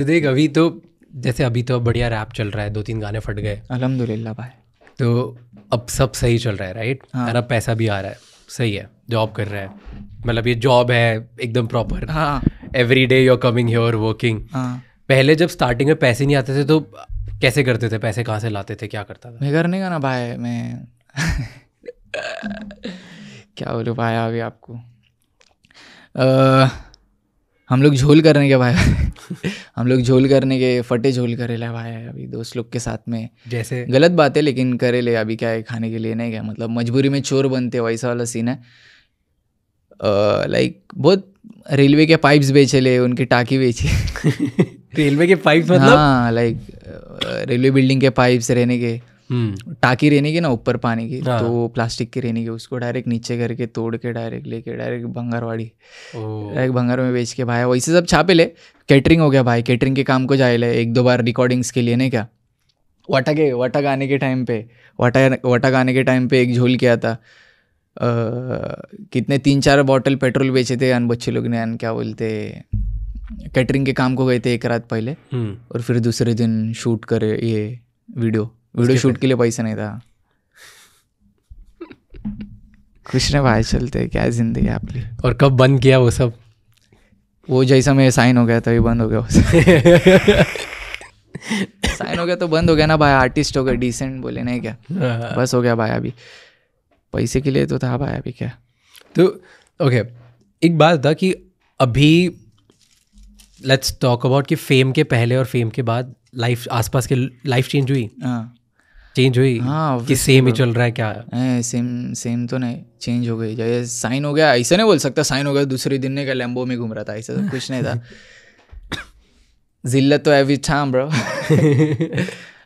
तो देख अभी तो जैसे अभी तो बढ़िया रैप चल रहा है दो तीन गाने फट गए अलहमदुल्ला भाई तो अब सब सही चल रहा है राइट हाँ। और अब पैसा भी आ रहा है सही है जॉब कर रहा है मतलब ये जॉब है एकदम proper every day you're coming you're working पहले जब स्टार्टिंग में पैसे नहीं आते थे तो कैसे करते थे पैसे कहाँ से लाते थे क्या करता था मैं करने नहीं ना भाई मैं क्या बोलूँ भाई अभी आपको हम लोग झोल करने के भाई हम लोग झोल करने के फटे झोल ले भाई अभी दोस्त लोग के साथ में जैसे गलत बात है लेकिन करे ले अभी क्या है खाने के लिए नहीं क्या मतलब मजबूरी में चोर बनते वैसा वाला सीन है लाइक बहुत रेलवे के पाइप्स बेचे ले उनकी टाकी बेची रेलवे के पाइप्स मतलब हाँ लाइक रेलवे बिल्डिंग के पाइप्स रहने के हम्म। टाकी रहने की ना ऊपर पानी की हाँ। तो प्लास्टिक की रहने की उसको डायरेक्ट नीचे करके तोड़ के डायरेक्ट लेके डायरेक्ट भंगारवाड़ी डायरेक्ट भंगार में बेच के भाई वैसे सब छापे ले कैटरिंग हो गया भाई कैटरिंग के काम को जाए ले एक दो बार रिकॉर्डिंग्स के लिए ना क्या वटा के वटा गाने के टाइम पे वटा वटा गाने के टाइम पे एक झोल किया था कितने तीन चार बॉटल पेट्रोल बेचे थे अन बच्चे लोग ने अन क्या बोलते कैटरिंग के काम को गए थे एक रात पहले हम्म। और फिर दूसरे दिन शूट करे ये वीडियो वीडियो शूट के लिए पैसा नहीं था कुछ ना भाई चलते क्या जिंदगी आपकी और कब बंद किया वो सब वो जैसा मैं साइन हो गया तभी बंद हो गया वो साइन हो गया तो बंद हो गया ना भाई आर्टिस्ट हो गया डिसेंट बोले नहीं क्या हाँ। बस हो गया भाई अभी पैसे के लिए तो था भाई अभी क्या तो ओके okay, एक बात था कि अभी लेट्स टॉक अबाउट कि फेम के पहले और फेम के बाद लाइफ आसपास के लाइफ चेंज हुई हाँ चेंज हुई हाँ कि सेम ही चल रहा है क्या है सेम सेम तो नहीं चेंज हो गई जैसे साइन हो गया ऐसे नहीं बोल सकता साइन हो गया दूसरे दिन नहीं क्या लैम्बो में घूम रहा था ऐसा तो कुछ नहीं था जिल्लत तो एवरी था ब्रो